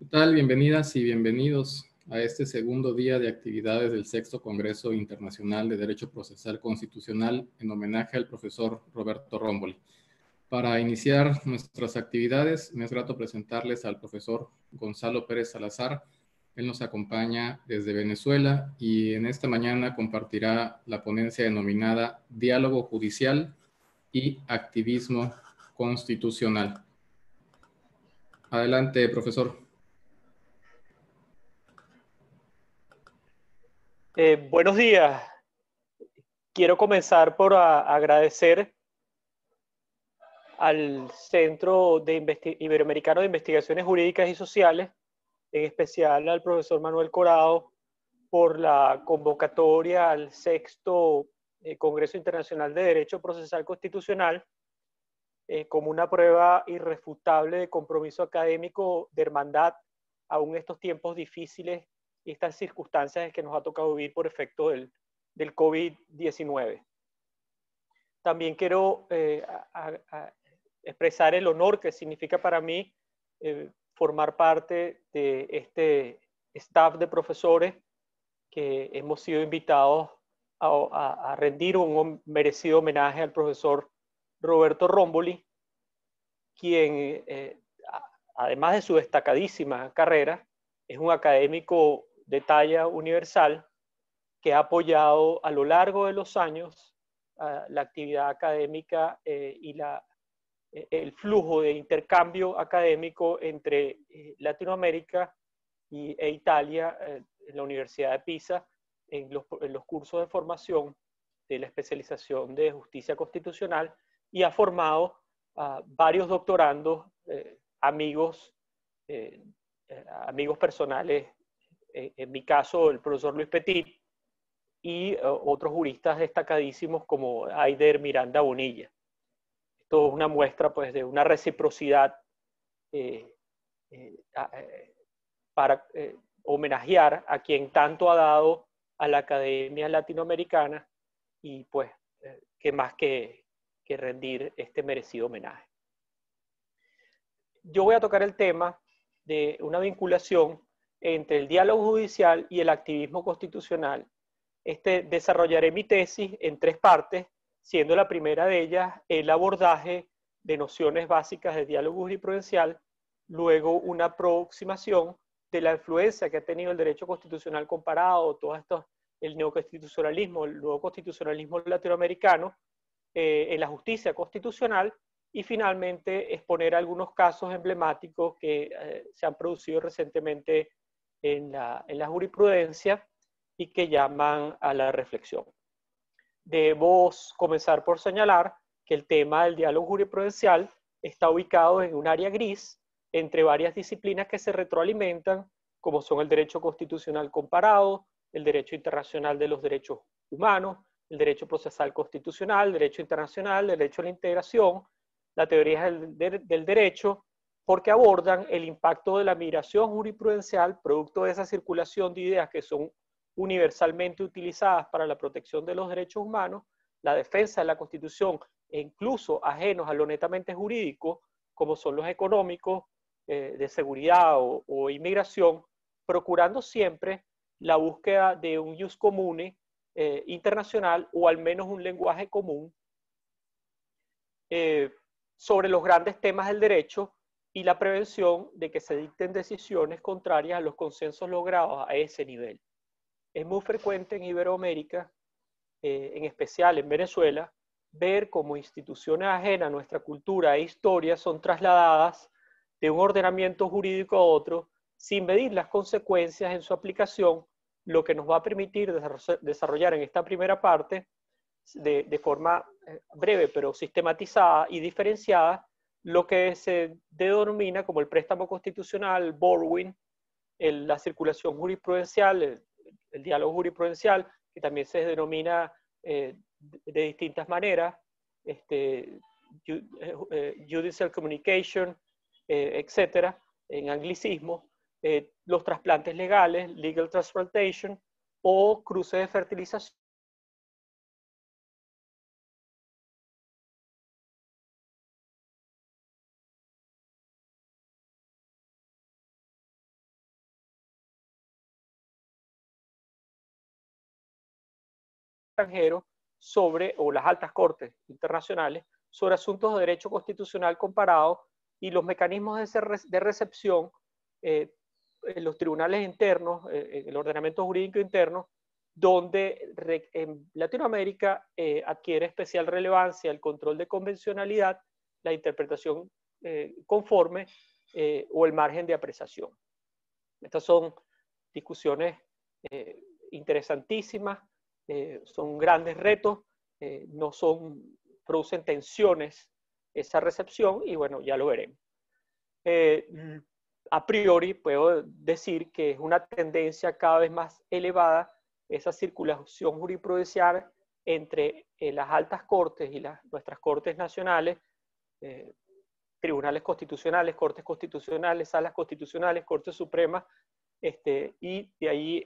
¿Qué tal? Bienvenidas y bienvenidos a este segundo día de actividades del Sexto Congreso Internacional de Derecho Procesal Constitucional en homenaje al profesor Roberto Romboli. Para iniciar nuestras actividades, me es grato presentarles al profesor Gonzalo Pérez Salazar. Él nos acompaña desde Venezuela y en esta mañana compartirá la ponencia denominada Diálogo Judicial y Activismo Constitucional. Adelante, profesor. Eh, buenos días. Quiero comenzar por agradecer al Centro de Iberoamericano de Investigaciones Jurídicas y Sociales, en especial al profesor Manuel Corado, por la convocatoria al sexto eh, Congreso Internacional de Derecho Procesal Constitucional eh, como una prueba irrefutable de compromiso académico de hermandad, aún estos tiempos difíciles estas circunstancias que nos ha tocado vivir por efecto del, del COVID-19. También quiero eh, expresar el honor que significa para mí eh, formar parte de este staff de profesores que hemos sido invitados a, rendir un merecido homenaje al profesor Roberto Romboli, quien, eh, además de su destacadísima carrera, es un académico de talla universal que ha apoyado a lo largo de los años la actividad académica eh, y la, eh, el flujo de intercambio académico entre eh, Latinoamérica y, e Italia en la Universidad de Pisa, en los, cursos de formación de la especialización de justicia constitucional y ha formado a ah, varios doctorandos, amigos, amigos personales en mi caso, el profesor Luis Petit, y eh, otros juristas destacadísimos como Aider Miranda Bonilla. Esto es una muestra pues, de una reciprocidad eh, eh, para homenajear a quien tanto ha dado a la academia latinoamericana y pues ¿qué más que, que rendir este merecido homenaje. Yo voy a tocar el tema de una vinculación entre el diálogo judicial y el activismo constitucional. Este, desarrollaré mi tesis en tres partes, siendo la primera de ellas el abordaje de nociones básicas de diálogo jurisprudencial, luego una aproximación de la influencia que ha tenido el derecho constitucional comparado, todo esto, el neoconstitucionalismo, el nuevo constitucionalismo latinoamericano eh, en la justicia constitucional, y finalmente exponer algunos casos emblemáticos que eh, se han producido recientemente en la, jurisprudencia y que llaman a la reflexión. Debo comenzar por señalar que el tema del diálogo jurisprudencial está ubicado en un área gris entre varias disciplinas que se retroalimentan, como son el derecho constitucional comparado, el derecho internacional de los derechos humanos, el derecho procesal constitucional, derecho internacional, derecho a la integración, la teoría del derecho porque abordan el impacto de la migración jurisprudencial, producto de esa circulación de ideas que son universalmente utilizadas para la protección de los derechos humanos, la defensa de la Constitución e incluso ajenos a lo netamente jurídico, como son los económicos, eh, de seguridad o, inmigración, procurando siempre la búsqueda de un jus comune eh, internacional o al menos un lenguaje común eh, sobre los grandes temas del derecho y la prevención de que se dicten decisiones contrarias a los consensos logrados a ese nivel. Es muy frecuente en Iberoamérica, eh, en especial en Venezuela, ver cómo instituciones ajenas a nuestra cultura e historia son trasladadas de un ordenamiento jurídico a otro sin medir las consecuencias en su aplicación, lo que nos va a permitir desarrollar en esta primera parte de forma eh, breve pero sistematizada y diferenciada lo que se denomina como el préstamo constitucional, borrowing, la circulación jurisprudencial, el, diálogo jurisprudencial, que también se denomina eh, de, distintas maneras, este, eh, judicial communication, etc., eh, etcétera, en anglicismo, los trasplantes legales, legal transplantation, o cruces de fertilización extranjero sobre, o las altas cortes internacionales, sobre asuntos de derecho constitucional comparado y los mecanismos de, recepción eh, en los tribunales internos, eh, el ordenamiento jurídico interno, donde en Latinoamérica eh, adquiere especial relevancia el control de convencionalidad, la interpretación conforme o el margen de apreciación. Estas son discusiones interesantísimas eh, son grandes retos, eh, no son, producen tensiones esa recepción y bueno, ya lo veremos. Eh, a priori puedo decir que es una tendencia cada vez más elevada esa circulación jurisprudencial entre las altas cortes y las, nuestras cortes nacionales, tribunales constitucionales, cortes constitucionales, salas constitucionales, cortes supremas, este, y de ahí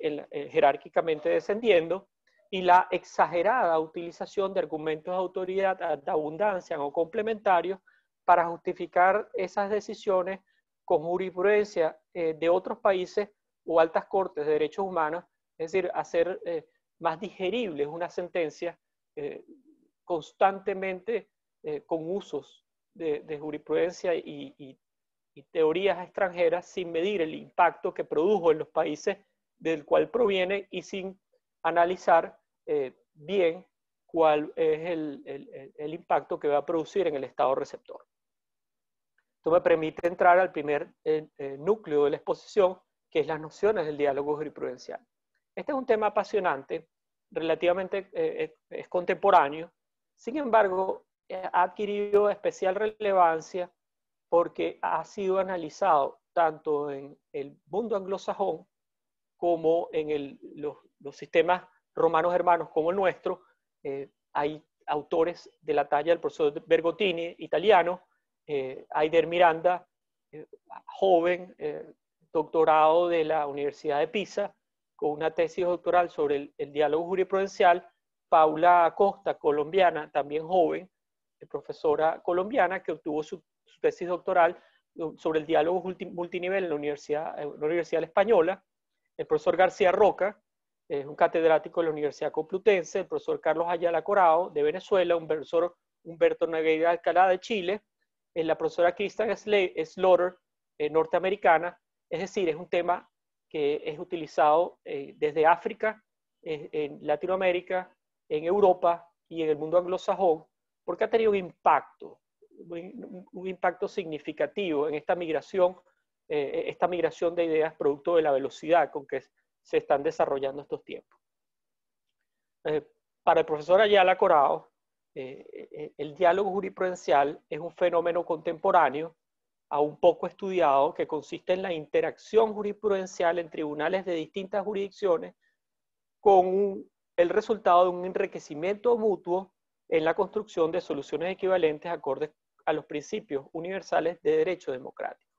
jerárquicamente descendiendo, y la exagerada utilización de argumentos de autoridad, de abundancia o complementarios para justificar esas decisiones con jurisprudencia eh, de otros países o altas cortes de derechos humanos, es decir, hacer eh, más digerible una sentencia eh, constantemente con usos de, jurisprudencia y, y teorías extranjeras sin medir el impacto que produjo en los países del cual proviene y sin analizar eh, bien cuál es el, impacto que va a producir en el estado receptor. Esto me permite entrar al primer eh, eh, núcleo de la exposición, que es las nociones del diálogo jurisprudencial. Este es un tema apasionante, relativamente es contemporáneo, sin embargo, ha adquirido especial relevancia porque ha sido analizado tanto en el mundo anglosajón como en el, los, los, sistemas romanos hermanos como el nuestro, eh, hay autores de la talla del profesor Bergottini, italiano, eh, Aider Miranda, eh, joven, doctorado de la Universidad de Pisa, con una tesis doctoral sobre el, diálogo jurisprudencial, Paula Acosta, colombiana, también joven, profesora colombiana, que obtuvo su, tesis doctoral sobre el diálogo multinivel en la Universidad Española, el profesor García Roca, es un catedrático de la Universidad Complutense, el profesor Carlos Ayala Corao de Venezuela, un profesor Humberto Nagueira Alcalá de Chile, es la profesora Kristen Slaughter, eh, norteamericana, es decir, es un tema que es utilizado eh, desde África, en Latinoamérica, en Europa y en el mundo anglosajón, porque ha tenido un impacto, un, impacto significativo en esta migración, eh, esta migración de ideas producto de la velocidad con que se están desarrollando estos tiempos. Eh, para el profesor Ayala Corao, eh, eh, el diálogo jurisprudencial es un fenómeno contemporáneo, aún poco estudiado, que consiste en la interacción jurisprudencial en tribunales de distintas jurisdicciones con el resultado de un enriquecimiento mutuo en la construcción de soluciones equivalentes acordes a los principios universales de derecho democrático.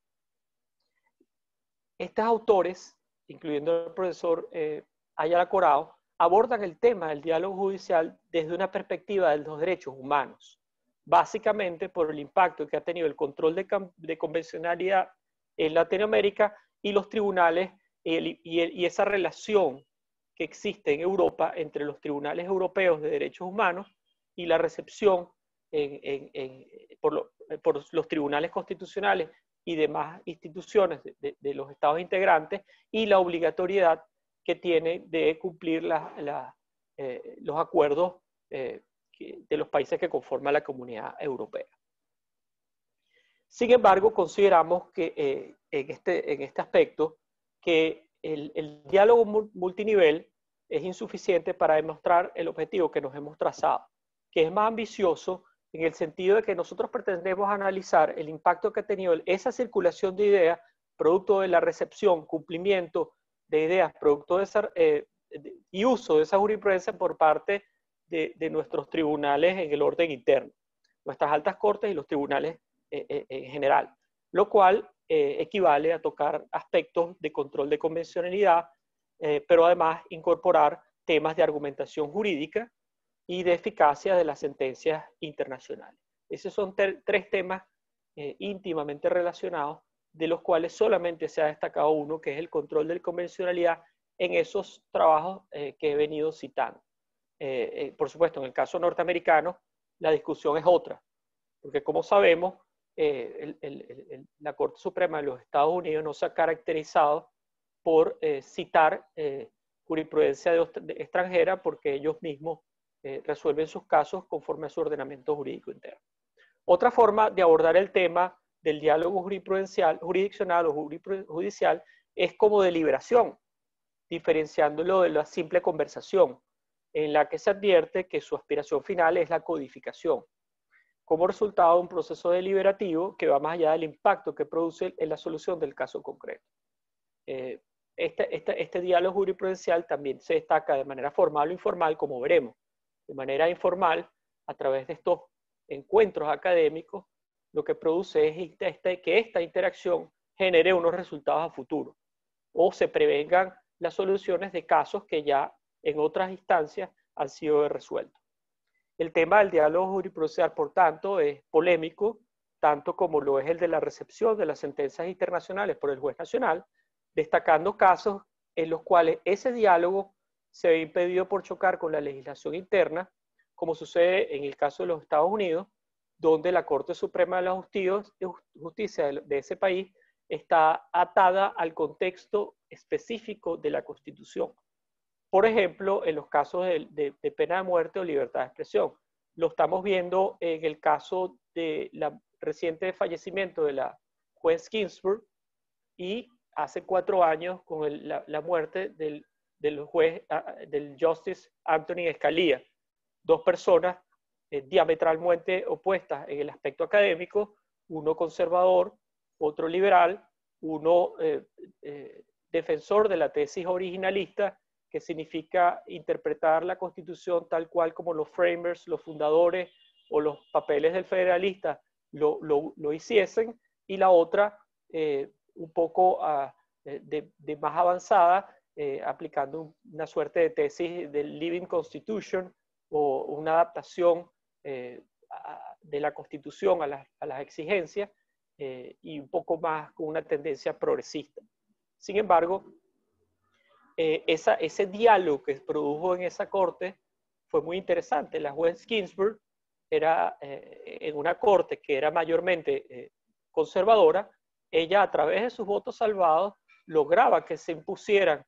Estos autores incluyendo el profesor eh, Ayala Corao, abordan el tema del diálogo judicial desde una perspectiva de los derechos humanos, básicamente por el impacto que ha tenido el control de, convencionalidad en Latinoamérica y los tribunales y, esa relación que existe en Europa entre los tribunales europeos de derechos humanos y la recepción por, los tribunales constitucionales y demás instituciones de, los estados integrantes y la obligatoriedad que tiene de cumplir eh, los acuerdos eh, de los países que conforman la comunidad europea. Sin embargo, consideramos que eh, en, este, en este aspecto que el, diálogo multinivel es insuficiente para demostrar el objetivo que nos hemos trazado, que es más ambicioso en el sentido de que nosotros pretendemos analizar el impacto que ha tenido esa circulación de ideas, producto de la recepción, cumplimiento de ideas, producto de esa, eh, y uso de esa jurisprudencia por parte de, nuestros tribunales en el orden interno, nuestras altas cortes y los tribunales eh, eh, en general, lo cual equivale a tocar aspectos de control de convencionalidad, pero además incorporar temas de argumentación jurídica y de eficacia de las sentencias internacionales. Esos son tres temas eh, íntimamente relacionados, de los cuales solamente se ha destacado uno, que es el control de convencionalidad en esos trabajos eh, que he venido citando. Eh, por supuesto, en el caso norteamericano, la discusión es otra, porque como sabemos, la Corte Suprema de los Estados Unidos no se ha caracterizado por citar jurisprudencia de extranjera porque ellos mismos eh, resuelven sus casos conforme a su ordenamiento jurídico interno. Otra forma de abordar el tema del diálogo jurisprudencial, jurisdiccional o judicial es como deliberación, diferenciándolo de la simple conversación, en la que se advierte que su aspiración final es la codificación, como resultado de un proceso deliberativo que va más allá del impacto que produce en la solución del caso concreto. este, este diálogo jurisprudencial también se destaca de manera formal o informal, como veremos, de manera informal a través de estos encuentros académicos, lo que produce es este, que esta interacción genere unos resultados a futuro o se prevengan las soluciones de casos que ya en otras instancias han sido resueltos. El tema del diálogo juriprocesal, por tanto, es polémico, tanto como lo es el de la recepción de las sentencias internacionales por el juez nacional, destacando casos en los cuales ese diálogo se ve impedido por chocar con la legislación interna, como sucede en el caso de los Estados Unidos, donde la Corte Suprema de la Justicia de ese país está atada al contexto específico de la Constitución. Por ejemplo, en los casos de, pena de muerte o libertad de expresión. Lo estamos viendo en el caso del reciente fallecimiento de la juez Ginsburg y hace cuatro años con la, muerte del del juez, ah, ah, del Justice Anthony Scalia, dos personas eh, diametralmente opuestas en el aspecto académico, uno conservador, otro liberal, uno eh, eh, defensor de la tesis originalista, que significa interpretar la Constitución tal cual como los framers, los fundadores o los papeles del federalista lo, hiciesen, y la otra un poco ah, de más avanzada, eh, aplicando una suerte de tesis del Living Constitution o una adaptación eh, de la Constitución a, a las exigencias eh, y un poco más con una tendencia progresista. Sin embargo, ese diálogo que se produjo en esa corte fue muy interesante. La juez Ginsburg era en una corte que era mayormente conservadora, ella a través de sus votos salvados lograba que se impusieran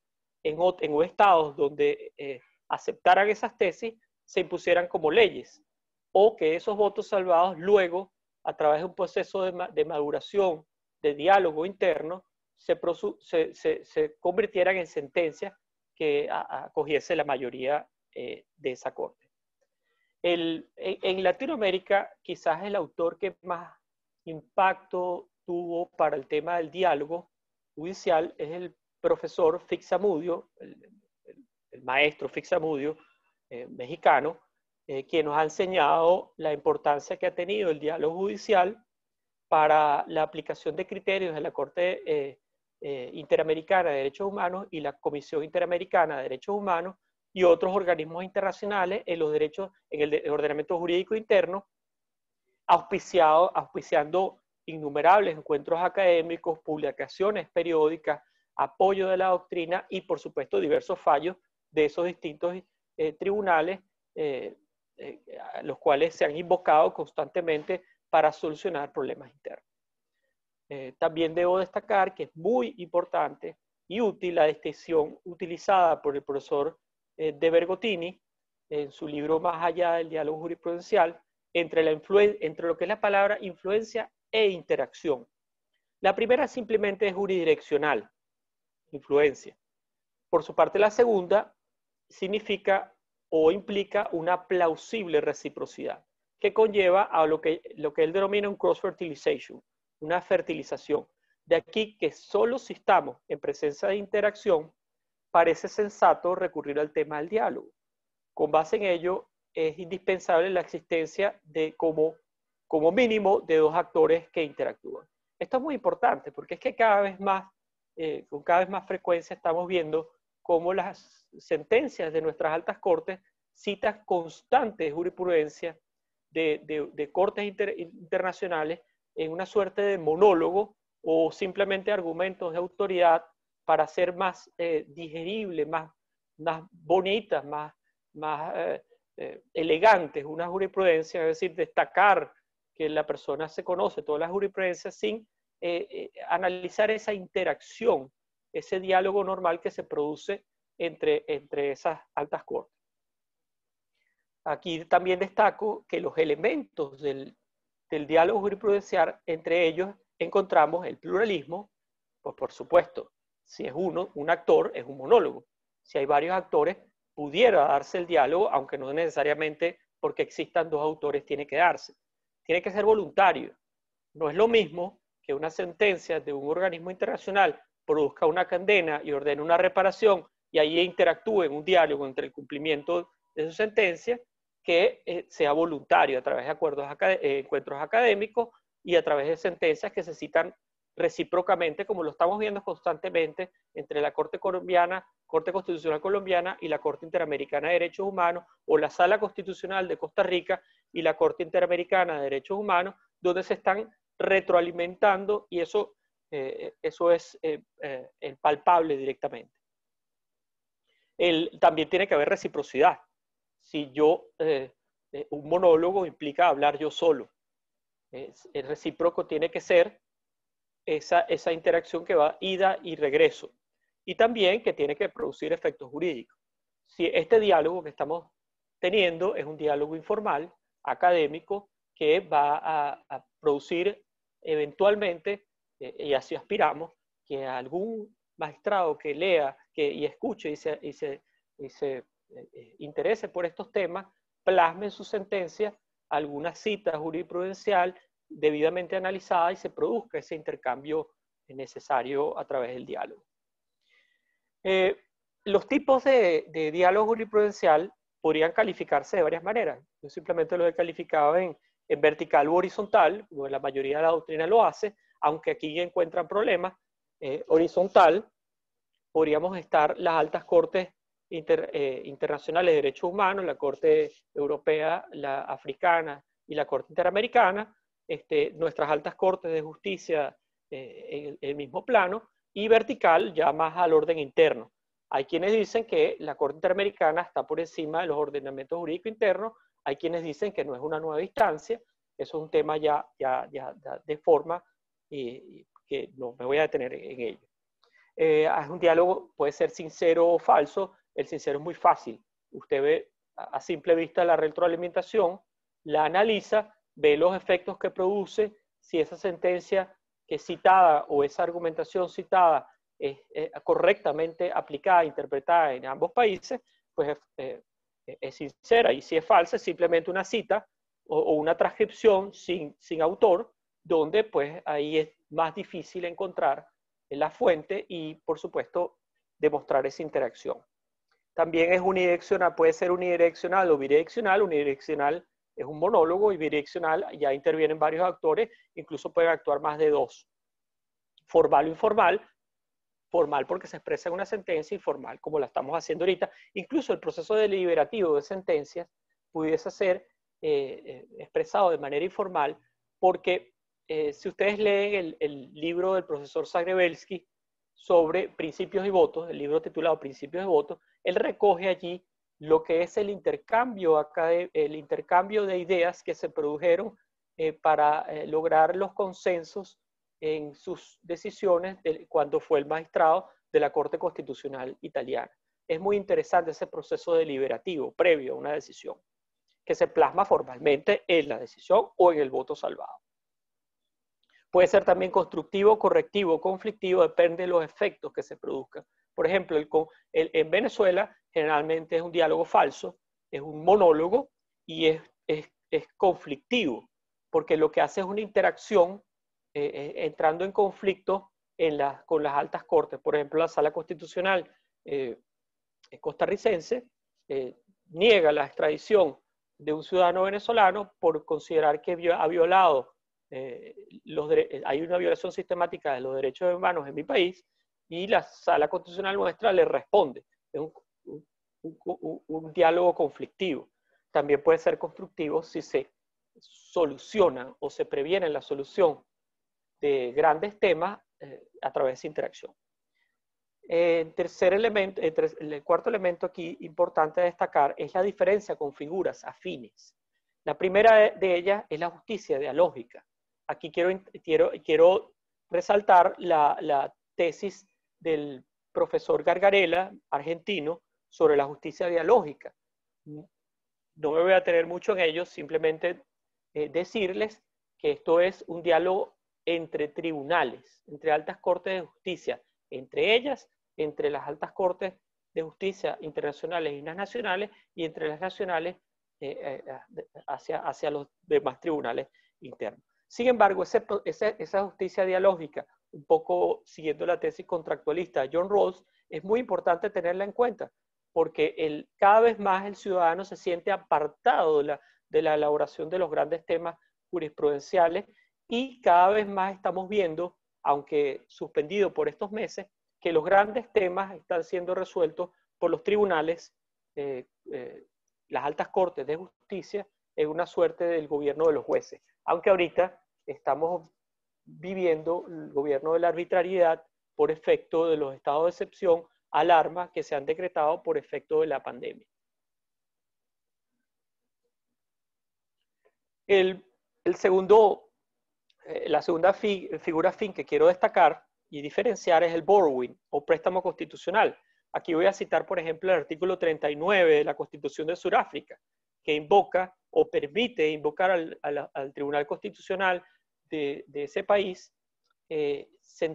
en, en estados donde eh, aceptaran esas tesis se impusieran como leyes o que esos votos salvados luego, a través de un proceso de, de maduración, de diálogo interno, se, se, se, convirtieran en sentencias que acogiese la mayoría eh, de esa corte. El, en Latinoamérica quizás el autor que más impacto tuvo para el tema del diálogo judicial es el profesor Fixamudio, el, el, maestro Fixamudio, eh, mexicano, eh, quien nos ha enseñado la importancia que ha tenido el diálogo judicial para la aplicación de criterios de la Corte eh, Interamericana de Derechos Humanos y la Comisión Interamericana de Derechos Humanos y otros organismos internacionales en los derechos, en el, el ordenamiento jurídico interno, auspiciado, auspiciando innumerables encuentros académicos, publicaciones periódicas, apoyo de la doctrina y, por supuesto, diversos fallos de esos distintos eh, tribunales, eh, eh, los cuales se han invocado constantemente para solucionar problemas internos. también debo destacar que es muy importante y útil la distinción utilizada por el profesor de Bergotini en su libro Más allá del diálogo jurisprudencial entre, la entre lo que es la palabra influencia e interacción. La primera simplemente es unidireccional, influencia. Por su parte, la segunda significa o implica una plausible reciprocidad, que conlleva a lo que, lo que él denomina un cross-fertilization, una fertilización. De aquí que solo si estamos en presencia de interacción, parece sensato recurrir al tema del diálogo. Con base en ello, es indispensable la existencia de como, como mínimo de dos actores que interactúan. Esto es muy importante porque es que cada vez más eh, con cada vez más frecuencia estamos viendo cómo las sentencias de nuestras altas cortes citas constantes jurisprudencia de, de, de cortes internacionales en una suerte de monólogo o simplemente argumentos de autoridad para hacer más eh, digerible, más, más bonitas, más, más eh, elegantes una jurisprudencia, es decir, destacar que la persona se conoce toda la jurisprudencia sin eh, eh, analizar esa interacción, ese diálogo normal que se produce entre, entre esas altas cortes. Aquí también destaco que los elementos del, del diálogo jurisprudencial, entre ellos encontramos el pluralismo, pues por supuesto, si es uno, un actor, es un monólogo. Si hay varios actores, pudiera darse el diálogo, aunque no necesariamente porque existan dos autores tiene que darse. Tiene que ser voluntario. No es lo mismo que una sentencia de un organismo internacional produzca una condena y ordene una reparación y ahí interactúe en un diálogo entre el cumplimiento de su sentencia que eh, sea voluntario a través de acuerdos eh, encuentros académicos y a través de sentencias que se citan recíprocamente, como lo estamos viendo constantemente entre la Corte Colombiana, Corte Constitucional Colombiana y la Corte Interamericana de Derechos Humanos, o la Sala Constitucional de Costa Rica y la Corte Interamericana de Derechos Humanos, donde se están retroalimentando y eso, eh, eso es el eh, eh, palpable directamente. El, también tiene que haber reciprocidad. Si yo, un monólogo implica hablar yo solo. el recíproco tiene que ser esa, esa interacción que va ida y regreso. Y también que tiene que producir efectos jurídicos. Si este diálogo que estamos teniendo es un diálogo informal, académico, que va a, a producir eventualmente, eh, y así aspiramos, que algún magistrado que lea que, y escuche y se, eh, eh, interese por estos temas, plasme en su sentencia alguna cita jurisprudencial debidamente analizada y se produzca ese intercambio necesario a través del diálogo. los tipos de, de diálogo jurisprudencial podrían calificarse de varias maneras. Yo simplemente lo he calificado en en vertical u horizontal, como la mayoría de la doctrina lo hace, aunque aquí encuentran problemas, eh, horizontal, podríamos estar las altas cortes eh, internacionales de derechos humanos, la Corte Europea, la Africana y la Corte Interamericana, este, nuestras altas cortes de justicia eh, en el mismo plano, y vertical ya más al orden interno. Hay quienes dicen que la Corte Interamericana está por encima de los ordenamientos jurídicos internos hay quienes dicen que no es una nueva instancia, eso es un tema ya, ya, ya, de forma y, que no me voy a detener en ello. Eh, ah, un diálogo, puede ser sincero o falso, el sincero es muy fácil. Usted ve a simple vista la retroalimentación, la analiza, ve los efectos que produce, si esa sentencia que citada o esa argumentación citada es, correctamente aplicada, interpretada en ambos países, pues eh, es sincera y si es falsa es simplemente una cita o, una transcripción sin, autor, donde pues ahí es más difícil encontrar la fuente y por supuesto demostrar esa interacción. También es unidireccional, puede ser unidireccional o bidireccional, unidireccional es un monólogo y bidireccional ya intervienen varios actores, incluso pueden actuar más de dos. Formal o informal, formal porque se expresa en una sentencia informal, como la estamos haciendo ahorita. Incluso el proceso deliberativo de sentencias pudiese ser eh, eh, expresado de manera informal porque eh, si ustedes leen el, libro del profesor Zagrebelsky sobre principios y votos, el libro titulado Principios y votos, él recoge allí lo que es el intercambio, el intercambio de ideas que se produjeron para lograr los consensos en sus decisiones cuando fue el magistrado de la Corte Constitucional Italiana. Es muy interesante ese proceso deliberativo previo a una decisión, que se plasma formalmente en la decisión o en el voto salvado. Puede ser también constructivo, correctivo, conflictivo, depende de los efectos que se produzcan. Por ejemplo, en Venezuela generalmente es un diálogo falso, es un monólogo y es, es conflictivo, porque lo que hace es una interacción eh, eh, entrando en conflicto en con las altas cortes. Por ejemplo, la sala constitucional eh, costarricense niega la extradición de un ciudadano venezolano por considerar que ha violado, los, hay una violación sistemática de los derechos humanos en mi país y la sala constitucional nuestra le responde. Es un, diálogo conflictivo. También puede ser constructivo si se solucionan o se previene la solución de grandes temas eh, a través de interacción. Eh, el, tercer elemento, cuarto elemento aquí importante a destacar es la diferencia con figuras afines. La primera de ellas es la justicia dialógica. Aquí quiero, quiero, quiero resaltar la, tesis del profesor Gargarela, argentino, sobre la justicia dialógica. No me voy a tener mucho en ello, simplemente eh, decirles que esto es un diálogo entre tribunales, entre altas cortes de justicia, entre ellas, entre las altas cortes de justicia internacionales y las nacionales, y entre las nacionales eh, eh, eh, hacia, hacia los demás tribunales internos. Sin embargo, esa, justicia dialógica, un poco siguiendo la tesis contractualista de John Rawls, es muy importante tenerla en cuenta, porque el, cada vez más el ciudadano se siente apartado de la, de la elaboración de los grandes temas jurisprudenciales y cada vez más estamos viendo, aunque suspendido por estos meses, que los grandes temas están siendo resueltos por los tribunales, eh, eh, las altas cortes de justicia, en una suerte del gobierno de los jueces. Aunque ahorita estamos viviendo el gobierno de la arbitrariedad por efecto de los estados de excepción, alarma que se han decretado por efecto de la pandemia. El, el segundo eh, la segunda figura fin que quiero destacar y diferenciar es el borrowing o préstamo constitucional. Aquí voy a citar, por ejemplo, el artículo 39 de la Constitución de Sudáfrica, que invoca o permite invocar al, Tribunal Constitucional de, ese país eh,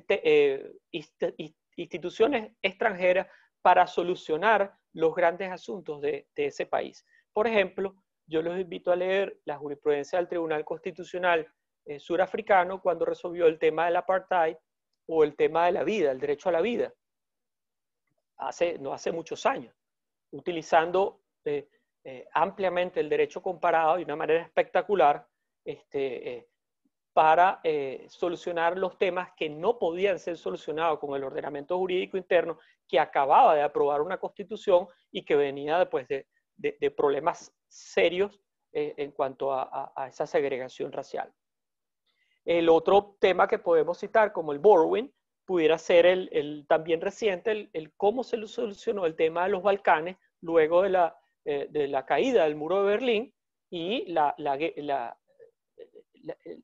eh, instituciones extranjeras para solucionar los grandes asuntos de, de ese país. Por ejemplo, yo los invito a leer la jurisprudencia del Tribunal Constitucional eh, surafricano cuando resolvió el tema del apartheid o el tema de la vida, el derecho a la vida, hace, no hace muchos años, utilizando eh, eh, ampliamente el derecho comparado de una manera espectacular este, para solucionar los temas que no podían ser solucionados con el ordenamiento jurídico interno que acababa de aprobar una constitución y que venía después de, problemas serios en cuanto a esa segregación racial. El otro tema que podemos citar como el borrowing pudiera ser el, también reciente, el, cómo se solucionó el tema de los Balcanes luego eh, de la, caída del muro de Berlín y la, la,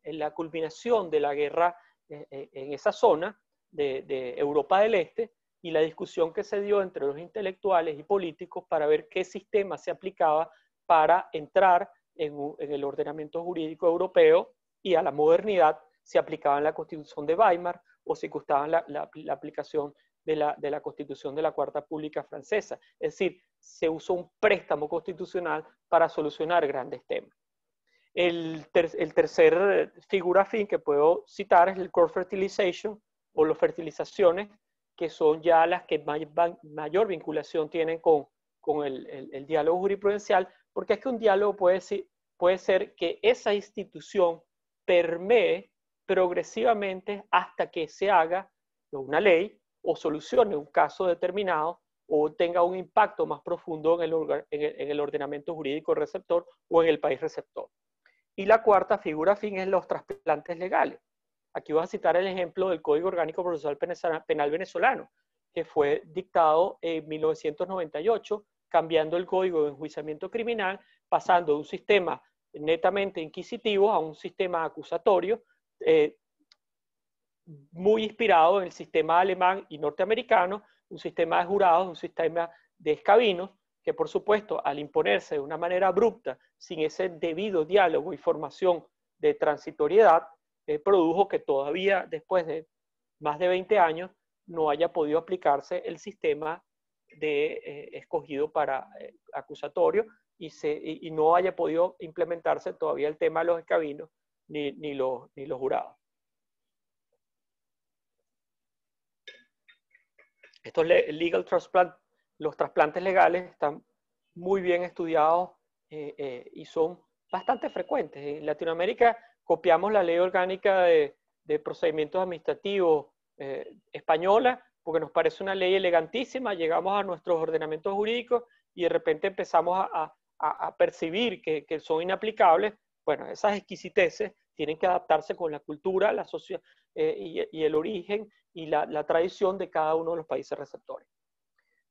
la, culminación de la guerra eh, eh, en esa zona de, Europa del Este y la discusión que se dio entre los intelectuales y políticos para ver qué sistema se aplicaba para entrar en el ordenamiento jurídico europeo y a la modernidad se aplicaba en la Constitución de Weimar o se gustaban la, la, aplicación de la, de la, Constitución de la Cuarta Pública Francesa. Es decir, se usó un préstamo constitucional para solucionar grandes temas. El, el tercer eh, figura fin que puedo citar es el core fertilization o las fertilizaciones, que son ya las que mayor vinculación tienen con, con el, el, diálogo jurisprudencial, porque es que un diálogo puede puede ser que esa institución permee progresivamente hasta que se haga una ley o solucione un caso determinado o tenga un impacto más profundo en el, ordenamiento jurídico receptor o en el país receptor. Y la cuarta figura fin es los trasplantes legales. Aquí voy a citar el ejemplo del Código Orgánico Procesal Penal venezolano, que fue dictado en 1998, cambiando el Código de Enjuiciamiento Criminal, pasando de un sistema netamente inquisitivo a un sistema acusatorio eh, muy inspirado en el sistema alemán y norteamericano, un sistema de jurados, un sistema de escabinos, que por supuesto al imponerse de una manera abrupta, sin ese debido diálogo y formación de transitoriedad, eh, produjo que todavía después de más de 20 años no haya podido aplicarse el sistema de, eh, escogido para acusatorio y, no haya podido implementarse todavía el tema de los escabinos ni, ni, los, jurados. Estos legal transplant, los trasplantes legales están muy bien estudiados eh, eh, y son bastante frecuentes. En Latinoamérica copiamos la ley orgánica de, procedimientos administrativos eh, española porque nos parece una ley elegantísima, llegamos a nuestros ordenamientos jurídicos y de repente empezamos a, a, percibir que, son inaplicables, bueno, esas exquisiteces tienen que adaptarse con la cultura la sociedad eh, y, el origen y la, tradición de cada uno de los países receptores.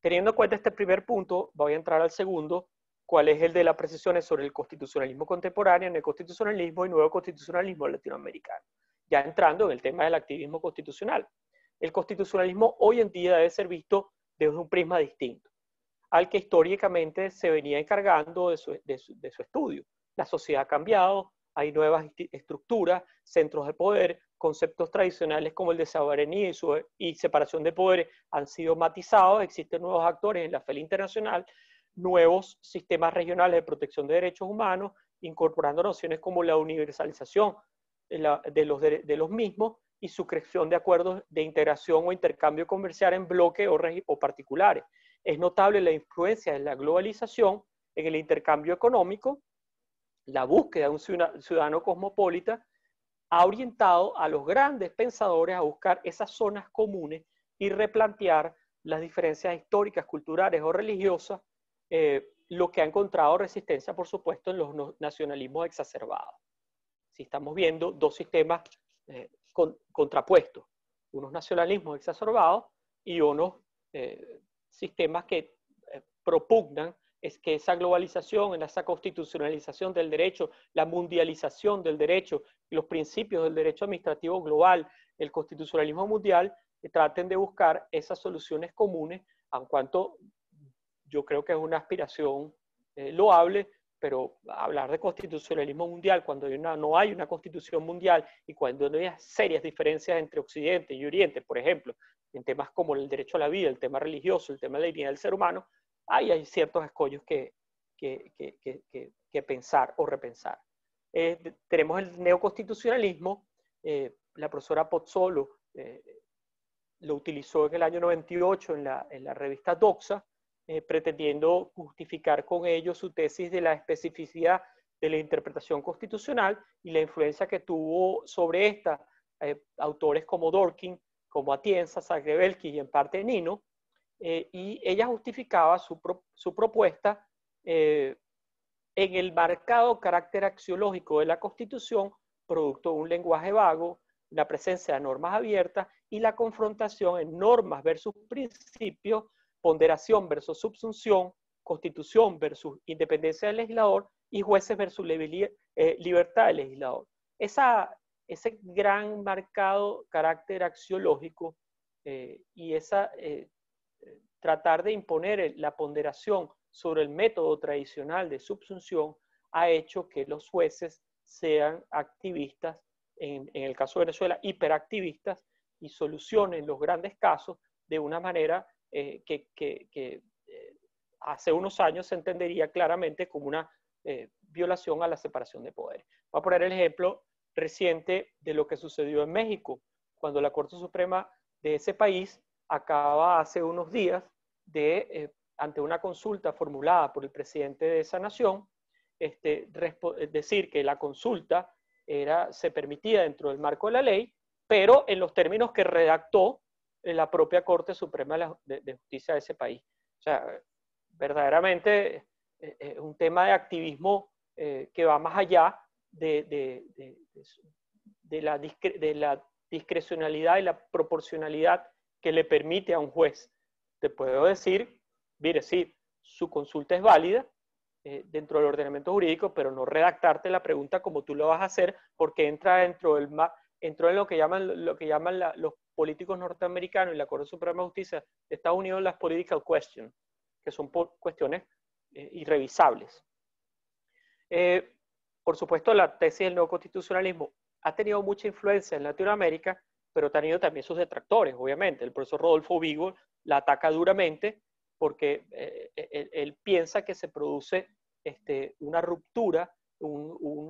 Teniendo en cuenta este primer punto, voy a entrar al segundo, cuál es el de las precisiones sobre el constitucionalismo contemporáneo, el constitucionalismo y nuevo constitucionalismo latinoamericano. Ya entrando en el tema del activismo constitucional. El constitucionalismo hoy en día debe ser visto desde un prisma distinto al que históricamente se venía encargando de su, estudio. La sociedad ha cambiado, hay nuevas estructuras, centros de poder, conceptos tradicionales como el de soberanía y, separación de poderes han sido matizados, existen nuevos actores en la FEL internacional, nuevos sistemas regionales de protección de derechos humanos, incorporando nociones como la universalización de, los, mismos y su creación de acuerdos de integración o intercambio comercial en bloque o particulares es notable la influencia de la globalización en el intercambio económico, la búsqueda de un ciudadano cosmopolita ha orientado a los grandes pensadores a buscar esas zonas comunes y replantear las diferencias históricas, culturales o religiosas, eh, lo que ha encontrado resistencia, por supuesto, en los nacionalismos exacerbados. Si estamos viendo dos sistemas eh, contrapuestos, unos nacionalismos exacerbados y unos eh, sistemas que eh, propugnan es que esa globalización, esa constitucionalización del derecho, la mundialización del derecho, los principios del derecho administrativo global, el constitucionalismo mundial, eh, traten de buscar esas soluciones comunes, en cuanto yo creo que es una aspiración eh, loable, pero hablar de constitucionalismo mundial cuando no hay una constitución mundial y cuando no hay serias diferencias entre Occidente y Oriente, por ejemplo, en temas como el derecho a la vida, el tema religioso, el tema de la dignidad del ser humano, ahí hay ciertos escollos que, pensar o repensar. Eh, tenemos el neoconstitucionalismo, eh, la profesora Pozzolo eh, lo utilizó en el año 98 en la, en la revista Doxa, pretendiendo justificar con ello su tesis de la especificidad de la interpretación constitucional y la influencia que tuvo sobre esta autores como Dorkin, como Atienza, Zagrebelki y en parte Nino, eh, y ella justificaba su, su propuesta eh, en el marcado carácter axiológico de la Constitución, producto de un lenguaje vago, la presencia de normas abiertas y la confrontación en normas versus principios, ponderación versus subsunción, constitución versus independencia del legislador y jueces versus eh, libertad del legislador. Esa, ese gran marcado carácter axiológico eh, y esa, eh, tratar de imponer la ponderación sobre el método tradicional de subsunción ha hecho que los jueces sean activistas, en, el caso de Venezuela, hiperactivistas y solucionen los grandes casos de una manera eh, que, que, hace unos años se entendería claramente como una violación a la separación de poderes. Voy a poner el ejemplo reciente de lo que sucedió en México, cuando la Corte Suprema de ese país acaba hace unos días de, eh, ante una consulta formulada por el presidente de esa nación, este, eh, decir que la consulta era, se permitía dentro del marco de la ley, pero en los términos que redactó eh, la propia Corte Suprema de, Justicia de ese país. O sea, verdaderamente es un tema de activismo que va más allá de, la discrecionalidad y la proporcionalidad que le permite a un juez. Te puedo decir, mire, sí, su consulta es válida eh, dentro del ordenamiento jurídico, pero no redactarte la pregunta como tú lo vas a hacer, porque entra dentro del entró en lo que llaman, lo que llaman los políticos norteamericanos y la Corte Suprema de Justicia de Estados Unidos las political questions, que son cuestiones eh, irrevisables. Eh, por supuesto, la tesis del nuevo constitucionalismo ha tenido mucha influencia en Latinoamérica, pero ha tenido también sus detractores, obviamente. El profesor Rodolfo Vigo la ataca duramente porque eh, eh, él, piensa que se produce este, una ruptura, un,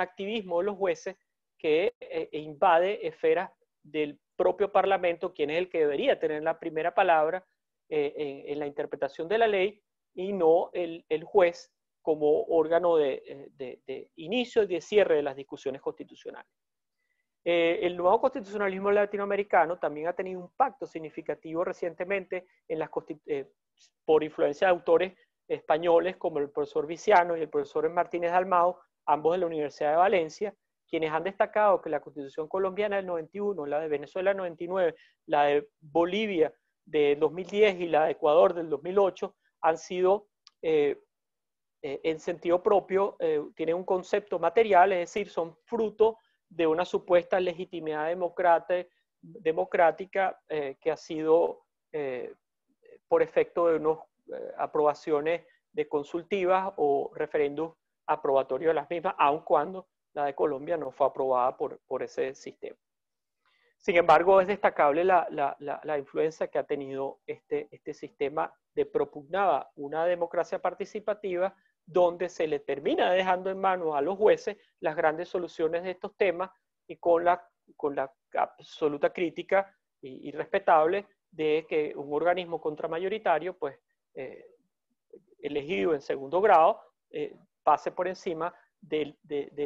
activismo de los jueces que eh, e invade esferas del propio Parlamento, quien es el que debería tener la primera palabra en, la interpretación de la ley y no el juez como órgano eh, de, inicio y de cierre de las discusiones constitucionales. Eh, el nuevo constitucionalismo latinoamericano también ha tenido un pacto significativo recientemente en las eh, por influencia de autores españoles como el profesor Viciano y el profesor Martínez Dalmao, ambos de la Universidad de Valencia, quienes han destacado que la constitución colombiana del 91, la de Venezuela del 99, la de Bolivia de 2010 y la de Ecuador del 2008 han sido eh, en sentido propio, eh, tiene tienen un concepto material, es decir, son fruto de una supuesta legitimidad democrática eh, que ha sido por efecto de unas aprobaciones de consultivas o referéndum aprobatorio de las mismas, aun cuando la de Colombia no fue aprobada por, ese sistema. Sin embargo, es destacable la, influencia que ha tenido este, este sistema de propugnaba una democracia participativa donde se le termina dejando en manos a los jueces las grandes soluciones de estos temas y con la, con la absoluta crítica y, respetable de que un organismo contramayoritario, pues eh, elegido en segundo grado, eh, pase por encima de,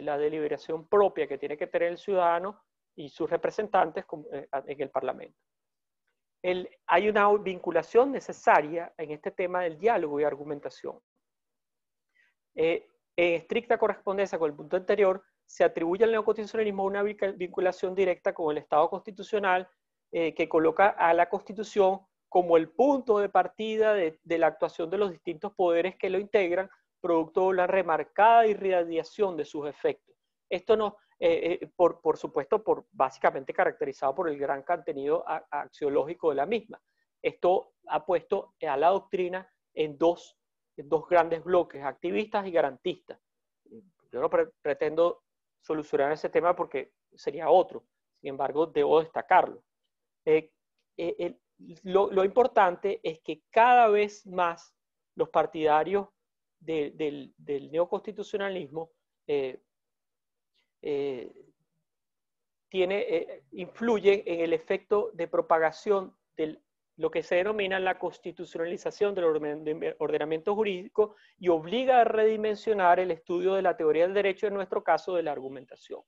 la deliberación propia que tiene que tener el ciudadano y sus representantes eh, en el Parlamento. hay una vinculación necesaria en este tema del diálogo y argumentación. Eh, en estricta correspondencia con el punto anterior, se atribuye al neoconstitucionalismo una vinculación directa con el Estado constitucional eh, que coloca a la Constitución como el punto de partida de, la actuación de los distintos poderes que lo integran, producto de la remarcada irradiación de sus efectos. Esto no, eh, por, supuesto, por, básicamente caracterizado por el gran contenido axiológico de la misma. Esto ha puesto a la doctrina en dos dos grandes bloques, activistas y garantistas. Eh, yo no pretendo solucionar ese tema porque sería otro, sin embargo, debo destacarlo. Eh, eh, lo, importante es que cada vez más los partidarios del, neoconstitucionalismo tiene, influyen en el efecto de propagación del lo que se denomina la constitucionalización del ordenamiento jurídico y obliga a redimensionar el estudio de la teoría del derecho, en nuestro caso de la argumentación.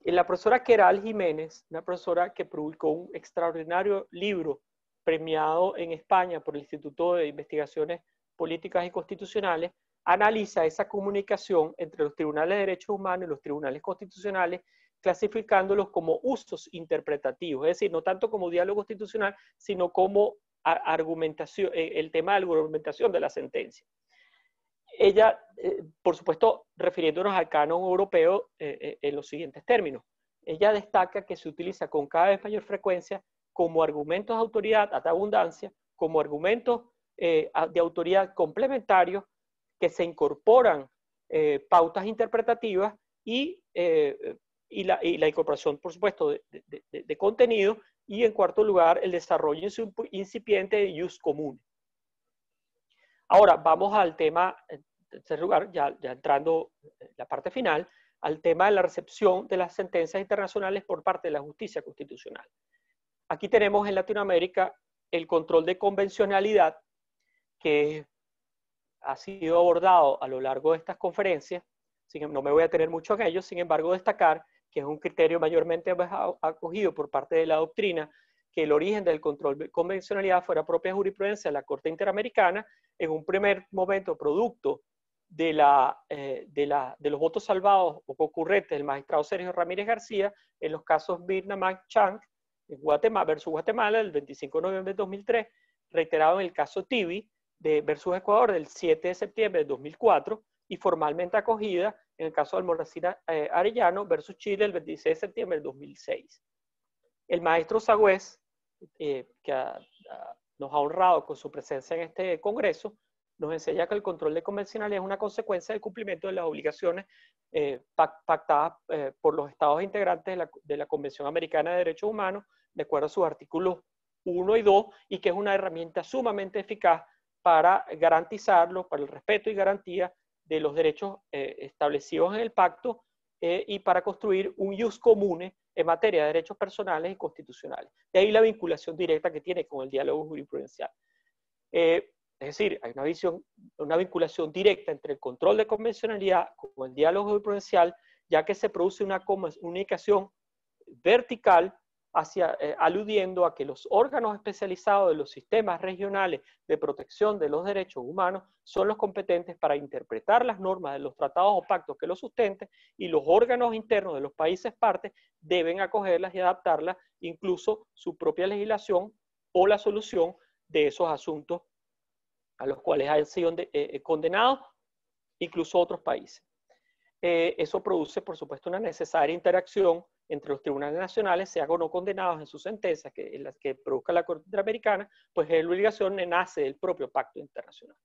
Eh, la profesora Queral Jiménez, una profesora que publicó un extraordinario libro premiado en España por el Instituto de Investigaciones Políticas y Constitucionales, analiza esa comunicación entre los tribunales de derechos humanos y los tribunales constitucionales clasificándolos como usos interpretativos, es decir, no tanto como diálogo institucional, sino como argumentación, eh, el tema de argumentación de la sentencia. Ella, eh, por supuesto, refiriéndonos al canon europeo eh, en los siguientes términos. Ella destaca que se utiliza con cada vez mayor frecuencia como argumentos de autoridad hasta abundancia, como argumentos de autoridad complementarios que se incorporan pautas interpretativas y y la, incorporación, por supuesto, de, contenido. Y en cuarto lugar, el desarrollo incipiente de use común. Ahora, vamos al tema, en tercer lugar, ya, ya entrando en la parte final, al tema de la recepción de las sentencias internacionales por parte de la justicia constitucional. Aquí tenemos en Latinoamérica el control de convencionalidad que ha sido abordado a lo largo de estas conferencias. Em, no me voy a tener mucho en ellos, sin embargo, destacar que es un criterio mayormente pues, acogido por parte de la doctrina, que el origen del control de convencionalidad fuera propia jurisprudencia de la Corte Interamericana, en un primer momento producto de, la, eh, de, los votos salvados o concurrentes del magistrado Sergio Ramírez García en los casos Mirna Chang Guatemala, versus Guatemala del 25 de noviembre de 2003, reiterado en el caso Tibi versus Ecuador del 7 de septiembre de 2004, y formalmente acogida en el caso de Almoracina eh, Arellano versus Chile el 26 de septiembre del 2006. El maestro Sagüez, eh, que nos ha honrado con su presencia en este Congreso, nos enseña que el control de convencionalidad es una consecuencia del cumplimiento de las obligaciones eh, pactadas por los estados integrantes de la, de la, Convención Americana de Derechos Humanos, de acuerdo a sus artículos 1 y 2, y que es una herramienta sumamente eficaz para garantizarlo, para el respeto y garantía de los derechos eh, establecidos en el pacto eh, y para construir un jus comune en materia de derechos personales y constitucionales. De ahí la vinculación directa que tiene con el diálogo jurisprudencial. Eh, es decir, hay una, una vinculación directa entre el control de convencionalidad con el diálogo jurisprudencial, ya que se produce una comunicación vertical eh, aludiendo a que los órganos especializados de los sistemas regionales de protección de los derechos humanos son los competentes para interpretar las normas de los tratados o pactos que los sustenten y los órganos internos de los países partes deben acogerlas y adaptarlas, incluso su propia legislación o la solución de esos asuntos a los cuales han sido eh, eh, condenados incluso otros países. eso produce, por supuesto, una necesaria interacción entre los tribunales nacionales, sean o no condenados en sus sentencias que, en las que produzca la Corte Interamericana, pues es la obligación nace del propio pacto internacional.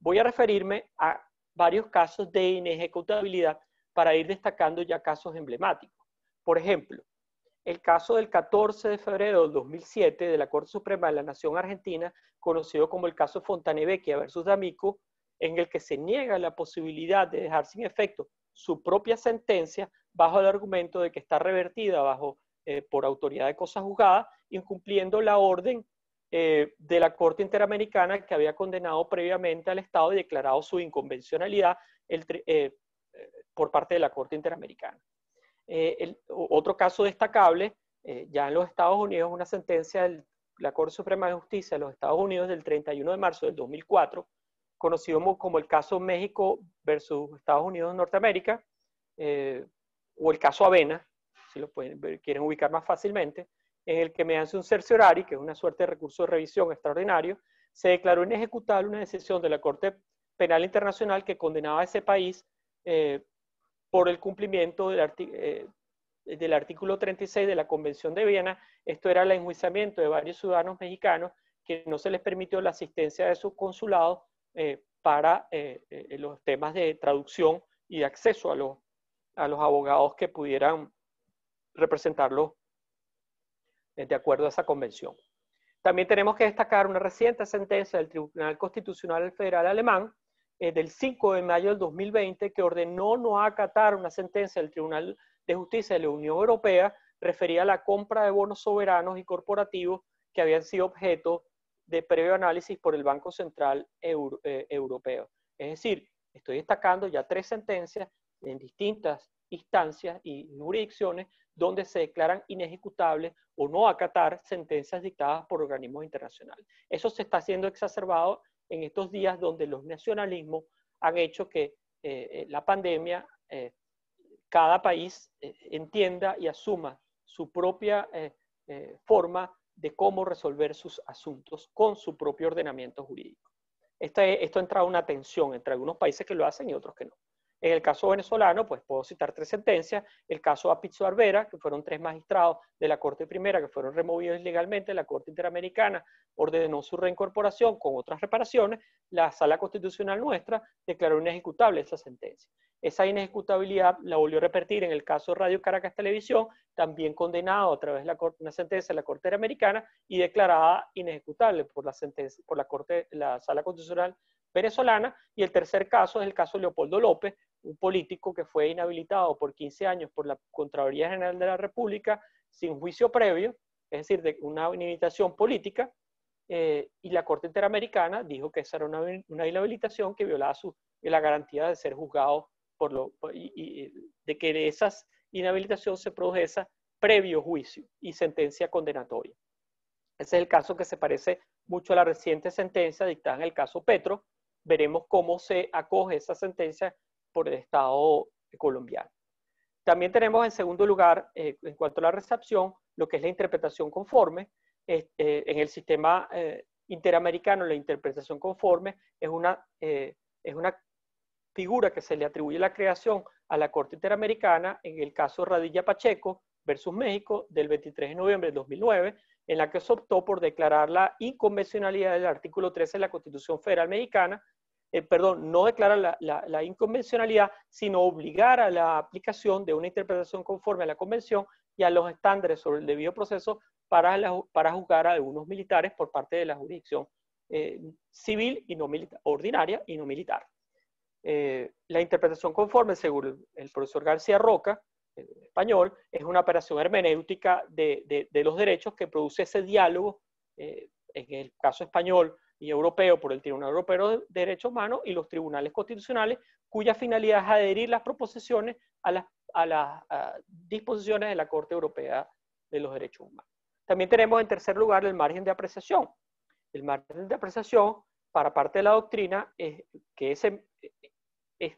Voy a referirme a varios casos de inejecutabilidad para ir destacando ya casos emblemáticos. Por ejemplo, el caso del 14 de febrero del 2007 de la Corte Suprema de la Nación Argentina, conocido como el caso Fontanevecchia versus D'Amico, en el que se niega la posibilidad de dejar sin efecto su propia sentencia bajo el argumento de que está revertida eh, por autoridad de cosa juzgada, incumpliendo la orden eh, de la Corte Interamericana que había condenado previamente al Estado y declarado su inconvencionalidad eh, por parte de la Corte Interamericana. otro caso destacable, ya en los Estados Unidos, una sentencia de la Corte Suprema de Justicia de los Estados Unidos del 31 de marzo del 2004, conocido como el caso México versus Estados Unidos de Norteamérica, o el caso Avena, si lo pueden quieren ubicar más fácilmente, en el que me mediante un horario, que es una suerte de recurso de revisión extraordinario, se declaró inejecutable una decisión de la Corte Penal Internacional que condenaba a ese país eh, por el cumplimiento del, eh, artículo 36 de la Convención de Viena. Esto era el enjuiciamiento de varios ciudadanos mexicanos que no se les permitió la asistencia de su consulado eh, para los temas de traducción y de acceso a los a los abogados que pudieran representarlo de acuerdo a esa convención. También tenemos que destacar una reciente sentencia del Tribunal Constitucional Federal Alemán eh, del 5 de mayo del 2020 que ordenó no acatar una sentencia del Tribunal de Justicia de la Unión Europea referida a la compra de bonos soberanos y corporativos que habían sido objeto de previo análisis por el Banco Central eh, Europeo. Es decir, estoy destacando ya tres sentencias en distintas instancias y jurisdicciones donde se declaran inejecutables o no acatar sentencias dictadas por organismos internacionales. Eso se está haciendo exacerbado en estos días donde los nacionalismos han hecho que eh, eh, la pandemia, eh, cada país entienda y asuma su propia forma de cómo resolver sus asuntos con su propio ordenamiento jurídico. E, esto entra una tensión entre algunos países que lo hacen y otros que no. En el caso venezolano, pues puedo citar tres sentencias, el caso Apizzo Arbera, que fueron tres magistrados de la Corte Primera que fueron removidos ilegalmente, la Corte Interamericana ordenó su reincorporación con otras reparaciones, la Sala Constitucional nuestra declaró inejecutable esa sentencia. Esa inejecutabilidad la volvió a repetir en el caso Radio Caracas Televisión, también condenado a través de una sentencia de la Corte Interamericana y declarada inejecutable por la, sentencia, por la, corte, la Sala Constitucional venezolana. Y el tercer caso es el caso de Leopoldo López, un político que fue inhabilitado por 15 años por la Contraloría General de la República sin juicio previo, es decir, de una inhabilitación política, eh, y la Corte Interamericana dijo que esa era una, inhabilitación que violaba su, la garantía de ser juzgado por lo, y, y, de que de esa inhabilitación se produjese previo juicio y sentencia condenatoria. Ese es el caso que se parece mucho a la reciente sentencia dictada en el caso Petro, veremos cómo se acoge esa sentencia por el Estado colombiano. También tenemos en segundo lugar, eh, en cuanto a la recepción, lo que es la interpretación conforme. Eh, en el sistema eh, interamericano, la interpretación conforme es una, es una figura que se le atribuye la creación a la Corte Interamericana en el caso Radilla Pacheco versus México del 23 de noviembre de 2009, en la que se optó por declarar la inconvencionalidad del artículo 13 de la Constitución Federal Mexicana eh, perdón, no declara la, inconvencionalidad, sino obligar a la aplicación de una interpretación conforme a la convención y a los estándares sobre el debido proceso para, juzgar a algunos militares por parte de la jurisdicción eh, civil y no militar, ordinaria y no militar. Eh, la interpretación conforme, según el profesor García Roca, español, es una operación hermenéutica de, los derechos que produce ese diálogo, en el caso español, y europeo por el Tribunal Europeo de Derechos Humanos y los tribunales constitucionales, cuya finalidad es adherir las proposiciones a las, a las disposiciones de la Corte Europea de los Derechos Humanos. También tenemos en tercer lugar el margen de apreciación. El margen de apreciación para parte de la doctrina es que ese, es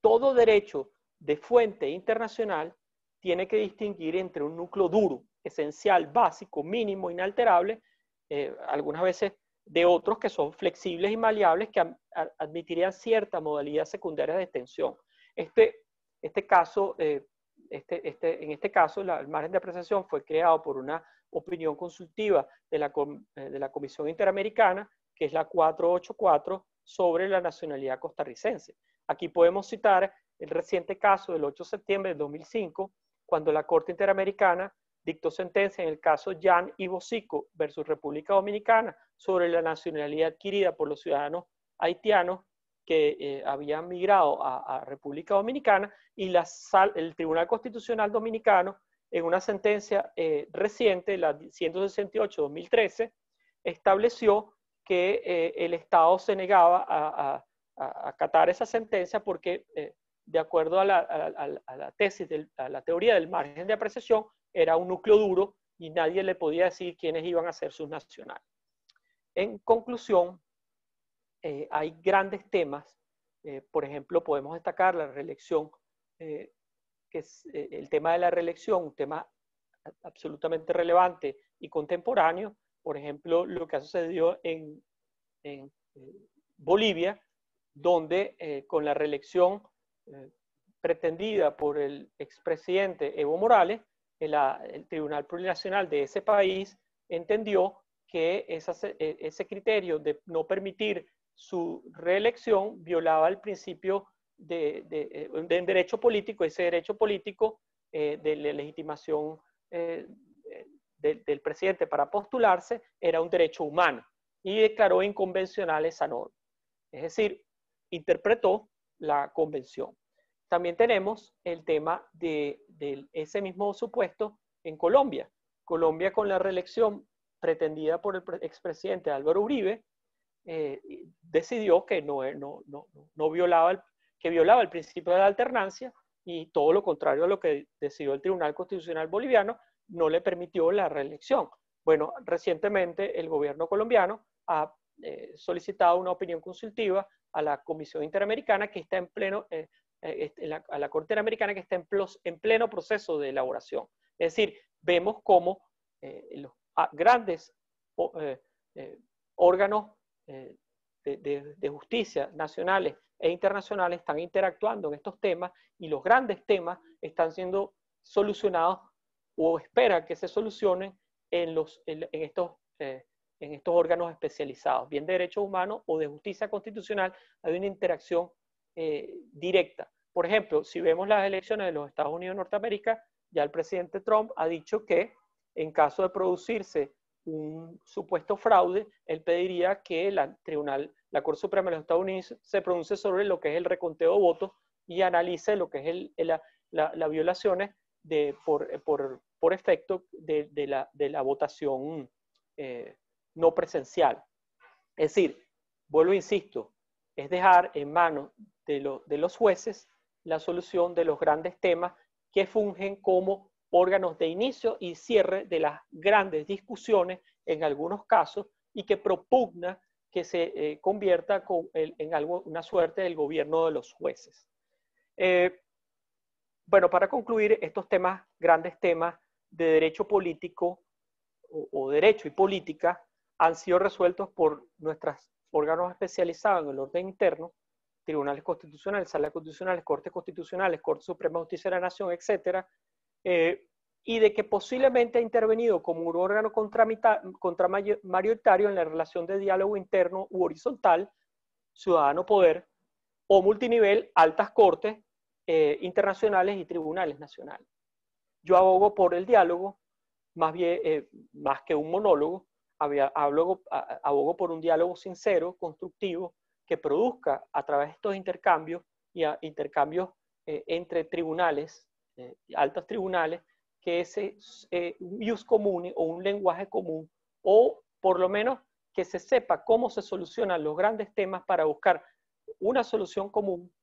todo derecho de fuente internacional tiene que distinguir entre un núcleo duro, esencial, básico, mínimo, inalterable. Eh, algunas veces de otros que son flexibles y maleables que admitirían cierta modalidad secundaria de extensión. Este, este caso, eh, este, este, en este caso, el margen de apreciación fue creado por una opinión consultiva de la, eh, de la Comisión Interamericana, que es la 484, sobre la nacionalidad costarricense. Aquí podemos citar el reciente caso del 8 de septiembre de 2005, cuando la Corte Interamericana dictó sentencia en el caso Jan Ibosico versus República Dominicana sobre la nacionalidad adquirida por los ciudadanos haitianos que eh, habían migrado a, República Dominicana y el Tribunal Constitucional Dominicano en una sentencia eh, reciente, la 168-2013, estableció que eh, el Estado se negaba a, acatar esa sentencia porque, de acuerdo a la, tesis, a la teoría del margen de apreciación, era un núcleo duro y nadie le podía decir quiénes iban a ser sus nacionales. En conclusión, eh, hay grandes temas. Eh, por ejemplo, podemos destacar la reelección, eh, que es el tema de la reelección, un tema absolutamente relevante y contemporáneo. Por ejemplo, lo que ha sucedido en, en Bolivia, donde con la reelección pretendida por el expresidente Evo Morales, Ah, el, Tribunal Plurinacional de ese país entendió que e, ese criterio de no permitir su reelección violaba el principio de, eh, derecho político, ese derecho político eh, de la legitimación eh, del presidente para postularse era un derecho humano y declaró inconvencional esa norma. Es decir, interpretó la convención. También tenemos el tema de, ese mismo supuesto en Colombia. Colombia con la reelección pretendida por el expresidente Álvaro Uribe, eh, decidió que eh, no, no, violaba el, que violaba el principio de la alternancia y todo lo contrario a lo que decidió el Tribunal Constitucional Boliviano, no le permitió la reelección. Bueno, recientemente el gobierno colombiano ha eh, solicitado una opinión consultiva a la Comisión Interamericana que está en pleno, eh, este, a la corte americana que está en, pleno proceso de elaboración. Es decir, vemos cómo eh, los ah, grandes eh, órganos de, justicia nacionales e internacionales están interactuando en estos temas y los grandes temas están siendo solucionados o espera que se solucionen en, los, estos, en estos órganos especializados, bien de derechos humanos o de justicia constitucional, hay una interacción eh, directa. Por ejemplo, si vemos las elecciones de los Estados Unidos de Norteamérica, ya el presidente Trump ha dicho que en caso de producirse un supuesto fraude, él pediría que la tribunal, la Corte Suprema de los Estados Unidos se pronuncie sobre lo que es el reconteo de votos y analice lo que es las violaciones por, efecto de, la, votación eh, no presencial. Es decir, vuelvo, e insisto, es dejar en manos de, los jueces la solución de los grandes temas que fungen como órganos de inicio y cierre de las grandes discusiones en algunos casos y que propugna que se eh, convierta en algo, una suerte del gobierno de los jueces. Eh, bueno, para concluir, estos temas, grandes temas de derecho político o derecho y política, han sido resueltos por nuestros órganos especializados en el orden interno tribunales constitucionales, salas constitucionales, cortes constitucionales, Corte Suprema de Justicia de la Nación, etcétera, eh, y de que posiblemente ha intervenido como un órgano contramayoritario en la relación de diálogo interno u horizontal, ciudadano-poder, o multinivel, altas cortes eh, internacionales y tribunales nacionales. Yo abogo por el diálogo, más bien, eh, más que un monólogo, abogo por un diálogo sincero, constructivo, que produzca a través de estos intercambios y a intercambios eh, entre tribunales, eh, altos tribunales, que ese eh, use común o un lenguaje común, o por lo menos que se sepa cómo se solucionan los grandes temas para buscar una solución común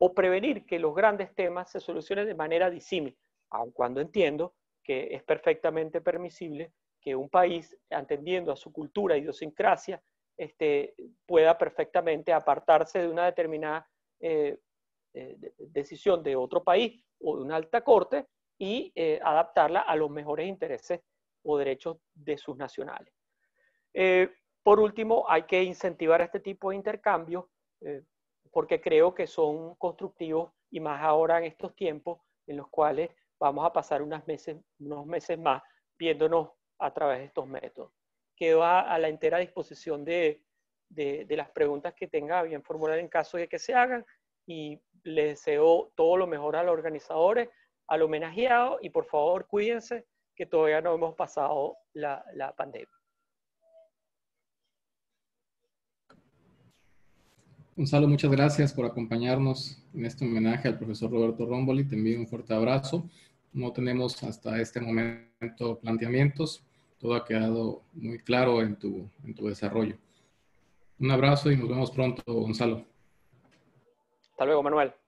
o prevenir que los grandes temas se solucionen de manera disímil, aun cuando entiendo que es perfectamente permisible que un país, atendiendo a su cultura, idiosincrasia este, pueda perfectamente apartarse de una determinada eh, eh, decisión de otro país o de una alta corte y eh, adaptarla a los mejores intereses o derechos de sus nacionales. por último, hay que incentivar este tipo de intercambios porque creo que son constructivos y más ahora en estos tiempos en los cuales vamos a pasar unos meses más viéndonos a través de estos métodos que a, a la entera disposición de, las preguntas que tenga bien formular en caso de que se hagan y les deseo todo lo mejor a los organizadores, al homenajeado y por favor cuídense que todavía no hemos pasado la, la pandemia. Gonzalo, muchas gracias por acompañarnos en este homenaje al profesor Roberto Romboli. Te envío un fuerte abrazo. No tenemos hasta este momento planteamientos, todo ha quedado muy claro en tu, en tu desarrollo. Un abrazo y nos vemos pronto, Gonzalo. Hasta luego, Manuel.